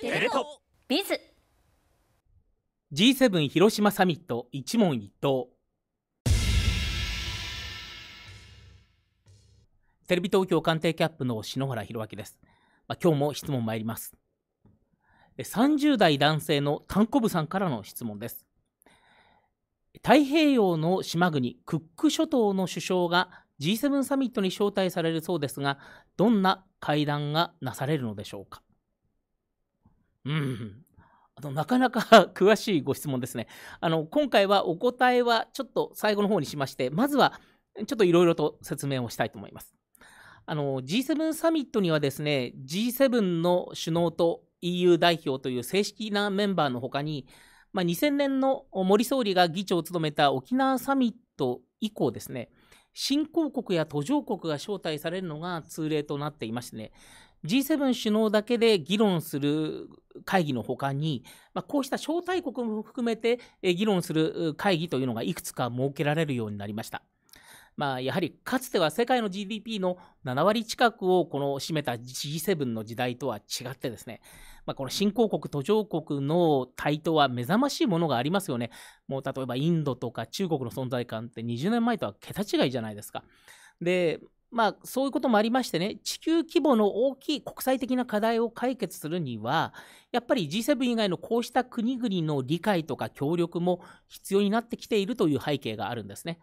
テレ東ビズ G7 広島サミット一問一答テレビ東京官邸キャップの篠原弘明です、まあ、今日も質問参ります30代男性のタンコブさんからの質問です太平洋の島国クック諸島の首相が G7 サミットに招待されるそうですがどんな会談がなされるのでしょうかうん。あの、なかなか 詳しいご質問ですね。あの、今回はお答えはちょっと最後の方にしまして、まずはちょっといろいろと説明をしたいと思います。あの、G7 サミットにはですね、G7 の首脳と EU 代表という正式なメンバーのほかに、まあ、2000年の森総理が議長を務めた沖縄サミット以降ですね、新興国や途上国が招待されるのが通例となっていましてね、G7 首脳だけで議論する会議のほかに、まあ、こうした招待国も含めて議論する会議というのがいくつか設けられるようになりました。まあ、やはりかつては世界の GDP の7割近くをこの占めた G7 の時代とは違ってですね、まあ、この新興国、途上国の台頭は目覚ましいものがありますよね。もう例えばインドとか中国の存在感って20年前とは桁違いじゃないですか。で、まあ、そういうこともありましてね、地球規模の大きい国際的な課題を解決するには、やっぱり G7 以外のこうした国々の理解とか協力も必要になってきているという背景があるんですね。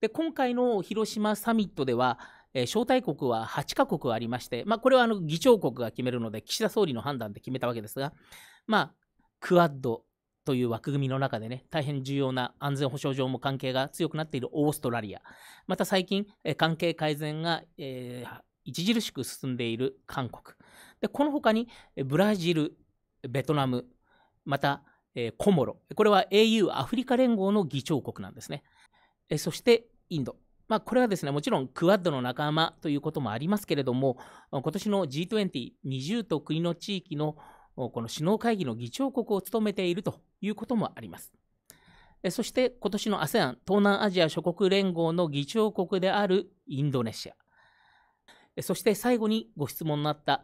で、今回の広島サミットでは、えー、招待国は8カ国ありまして、まあ、これはあの議長国が決めるので、岸田総理の判断で決めたわけですが、まあ、クアッド、という枠組みの中でね、大変重要な安全保障上も関係が強くなっているオーストラリア、また最近、え関係改善が、えー、著しく進んでいる韓国、でこの他にブラジル、ベトナム、また、えー、コモロ、これは au・ アフリカ連合の議長国なんですね。えそしてインド、まあ、これはですね、もちろんクアッドの仲間ということもありますけれども、今年の G20、20と国の地域のこの首脳会議の議長国を務めているということもあります。そして今年の ASEAN 東南アジア諸国連合の議長国であるインドネシア。そして最後にご質問のあった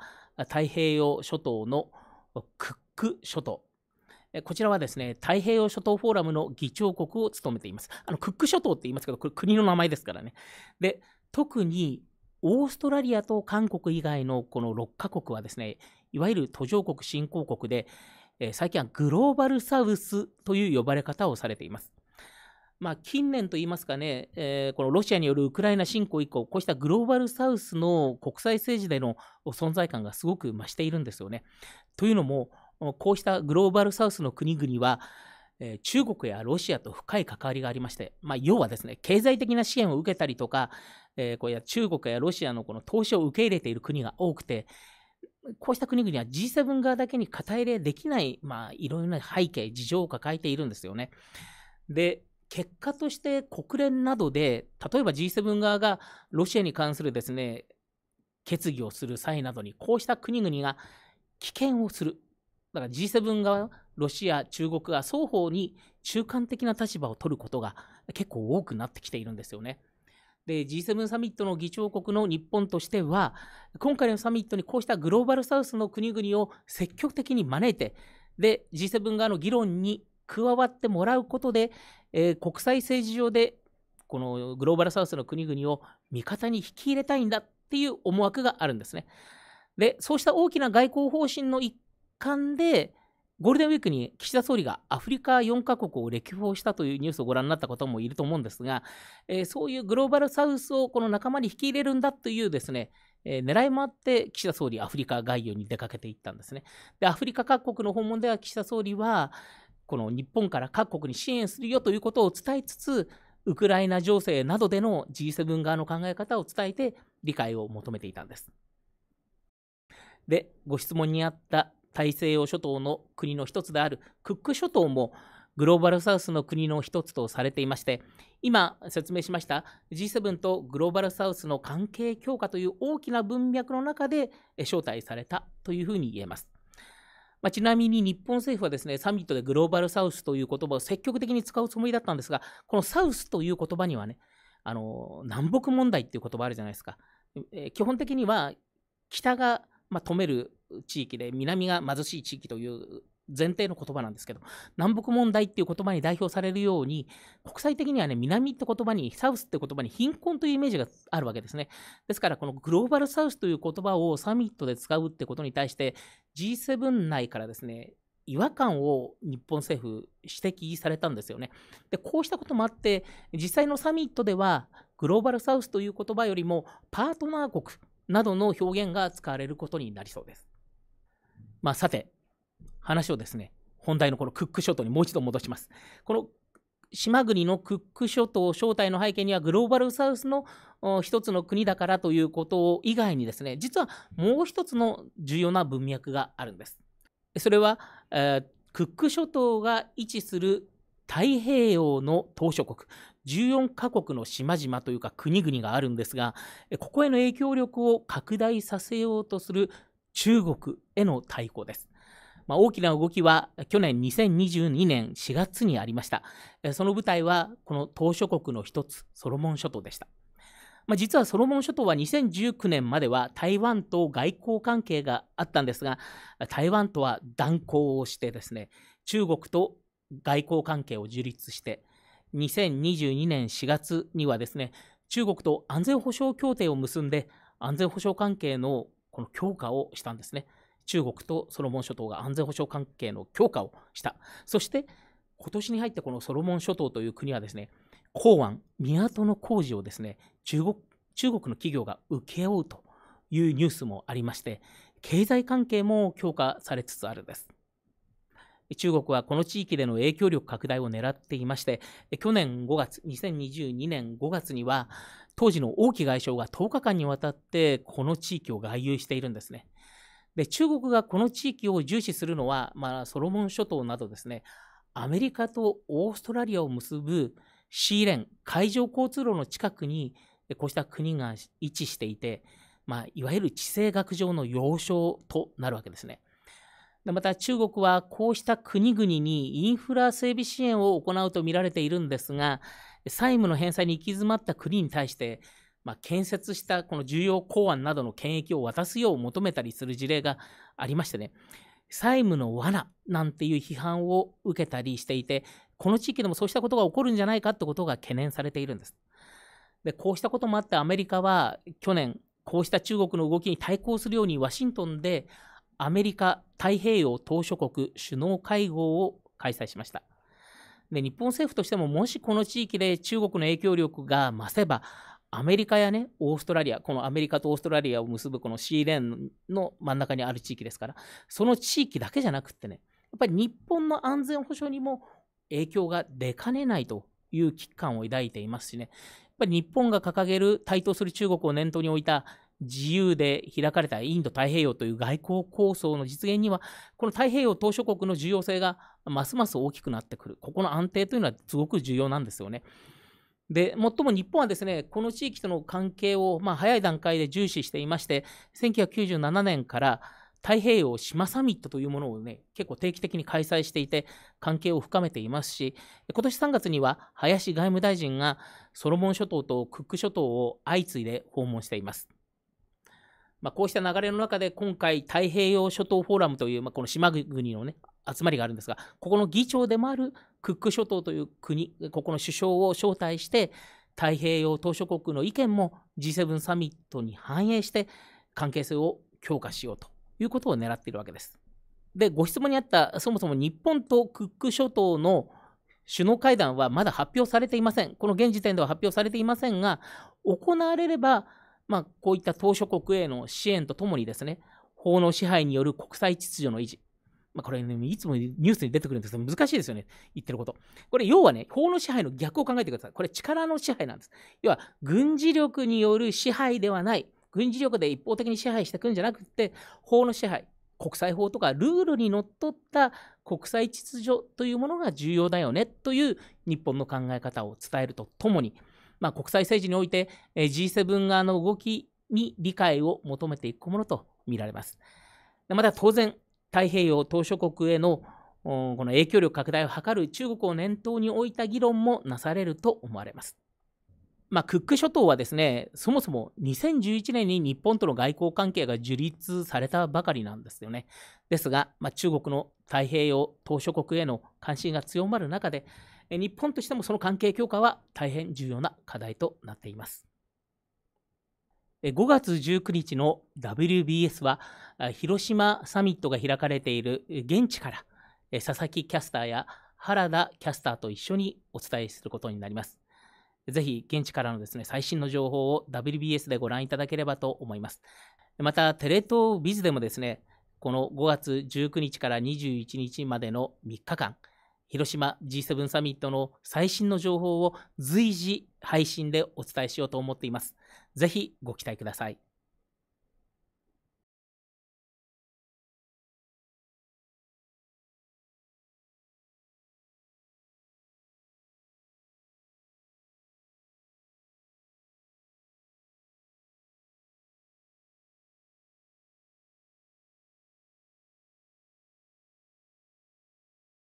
太平洋諸島のクック諸島。こちらはですね、太平洋諸島フォーラムの議長国を務めています。あのクック諸島って言いますけど、これ国の名前ですからね。で、特にオーストラリアと韓国以外のこの6カ国はですね、いわゆる途上国、新興国で、えー、最近はグローバルサウスという呼ばれ方をされています。まあ、近年といいますかね、えー、このロシアによるウクライナ侵攻以降、こうしたグローバルサウスの国際政治での存在感がすごく増しているんですよね。というのも、こうしたグローバルサウスの国々は、えー、中国やロシアと深い関わりがありまして、まあ、要はですね、経済的な支援を受けたりとか、えー、こうや中国やロシアのこの投資を受け入れている国が多くて、こうした国々は G7 側だけに肩入れできない、まあ、いろいろな背景、事情を抱えているんですよね。で、結果として国連などで、例えば G7 側がロシアに関するですね、決議をする際などに、こうした国々が棄権をする。だから G7 側、ロシア、中国が双方に中間的な立場を取ることが結構多くなってきているんですよね。で G7 サミットの議長国の日本としては今回のサミットにこうしたグローバルサウスの国々を積極的に招いてで G7 側の議論に加わってもらうことで、えー、国際政治上でこのグローバルサウスの国々を味方に引き入れたいんだっていう思惑があるんですね。でそうした大きな外交方針の一環でゴールデンウィークに岸田総理がアフリカ4カ国を歴訪したというニュースをご覧になった方もいると思うんですが、えー、そういうグローバルサウスをこの仲間に引き入れるんだというですね、えー、狙いもあって岸田総理アフリカ外遊に出かけていったんですね。で、アフリカ各国の訪問では岸田総理は、この日本から各国に支援するよということを伝えつつ、ウクライナ情勢などでの G7 側の考え方を伝えて理解を求めていたんです。で、ご質問にあった大西洋諸島の国の一つであるクック諸島もグローバルサウスの国の一つとされていまして、今説明しました G7 とグローバルサウスの関係強化という大きな文脈の中で招待されたというふうに言えます。まあ、ちなみに日本政府はですねサミットでグローバルサウスという言葉を積極的に使うつもりだったんですが、このサウスという言葉にはね、あの南北問題っていう言葉あるじゃないですか。えー、基本的には北が、まあ、止める地域で南が貧しい地域という前提の言葉なんですけど南北問題っていう言葉に代表されるように国際的にはね南って言葉にサウスって言葉に貧困というイメージがあるわけですねですからこのグローバルサウスという言葉をサミットで使うってことに対して G7 内からですね違和感を日本政府指摘されたんですよねでこうしたこともあって実際のサミットではグローバルサウスという言葉よりもパートナー国などの表現が使われることになりそうです。まあ、さて、話をですね、本題のこのクック諸島にもう一度戻します。この島国のクック諸島招待の背景にはグローバルサウスの一つの国だからということ以外にですね、実はもう一つの重要な文脈があるんです。それは、えー、クック諸島が位置する太平洋の島諸国、14カ国の島々というか国々があるんですが、ここへの影響力を拡大させようとする中国への対抗です。まあ、大きな動きは去年2022年4月にありました。その舞台はこの島諸国の一つ、ソロモン諸島でした。まあ、実はソロモン諸島は2019年までは台湾と外交関係があったんですが、台湾とは断交をしてですね、中国と外交関係を樹立して、2022年4月にはですね、中国と安全保障協定を結んで、安全保障関係のこの強化をしたんですね。中国とソロモン諸島が安全保障関係の強化をした。そして、今年に入ってこのソロモン諸島という国はですね、港湾、港の工事をですね、中国中国の企業が請け負うというニュースもありまして、経済関係も強化されつつあるんです。中国はこの地域での影響力拡大を狙っていまして、去年5月、2022年5月には、当時の王毅外相が10日間にわたってこの地域を外遊しているんですね。で、中国がこの地域を重視するのは、まあ、ソロモン諸島などですね、アメリカとオーストラリアを結ぶシーレン海上交通路の近くにこうした国が位置していて、まあ、いわゆる地政学上の要衝となるわけですね。でまた中国はこうした国々にインフラ整備支援を行うとみられているんですが、債務の返済に行き詰まった国に対して、まあ、建設したこの重要公案などの権益を渡すよう求めたりする事例がありましてね、債務の罠なんていう批判を受けたりしていて、この地域でもそうしたことが起こるんじゃないかってことが懸念されているんです。で、こうしたこともあってアメリカは去年、こうした中国の動きに対抗するようにワシントンでアメリカ太平洋島しょ国首脳会合を開催しました。で日本政府としてももしこの地域で中国の影響力が増せばアメリカやね、オーストラリア、このアメリカとオーストラリアを結ぶこのシーレーンの真ん中にある地域ですから、その地域だけじゃなくってね、やっぱり日本の安全保障にも影響が出かねないという危機感を抱いていますしね、やっぱり日本が掲げる台頭する中国を念頭に置いた自由で開かれたインド太平洋という外交構想の実現にはこの太平洋島しょ国の重要性がますます大きくなってくるここの安定というのはすごく重要なんですよね。で、もっとも日本はですね、この地域との関係を、まあ、早い段階で重視していまして、1997年から太平洋島サミットというものをね、結構定期的に開催していて、関係を深めていますし、今年3月には林外務大臣がソロモン諸島とクック諸島を相次いで訪問しています。まあ、こうした流れの中で今回太平洋諸島フォーラムという、まあ、この島国の、ね、集まりがあるんですがここの議長でもあるクック諸島という国ここの首相を招待して太平洋島しょ国の意見も G7 サミットに反映して関係性を強化しようということを狙っているわけです。でご質問にあったそもそも日本とクック諸島の首脳会談はまだ発表されていません。この現時点では発表されていませんが、行われればまあ、こういった島しょ国への支援とともにですね、法の支配による国際秩序の維持。まあ、これ、ね、いつもニュースに出てくるんですけど、難しいですよね、言ってること。これ、要はね、法の支配の逆を考えてください。これ、力の支配なんです。要は、軍事力による支配ではない。軍事力で一方的に支配していくんじゃなくて、法の支配、国際法とかルールにのっとった国際秩序というものが重要だよねという日本の考え方を伝えるとともに、まあ、国際政治において G7 側の動きに理解を求めていくものとみられます。また当然、太平洋島しょ国へのこの影響力拡大を図る中国を念頭に置いた議論もなされると思われます。まあ、クック諸島はですね、そもそも2011年に日本との外交関係が樹立されたばかりなんですよね。ですが、まあ、中国の太平洋島しょ国への関心が強まる中で、日本としてもその関係強化は大変重要な課題となっています。5月19日の WBS は広島サミットが開かれている現地から佐々木キャスターや原田キャスターと一緒にお伝えすることになります。ぜひ現地からのですね最新の情報を WBS でご覧いただければと思います。またテレ東ビズでもですねこの5月19日から21日までの3日間広島 G7 サミットの最新の情報を随時配信でお伝えしようと思っています。ぜひご期待ください。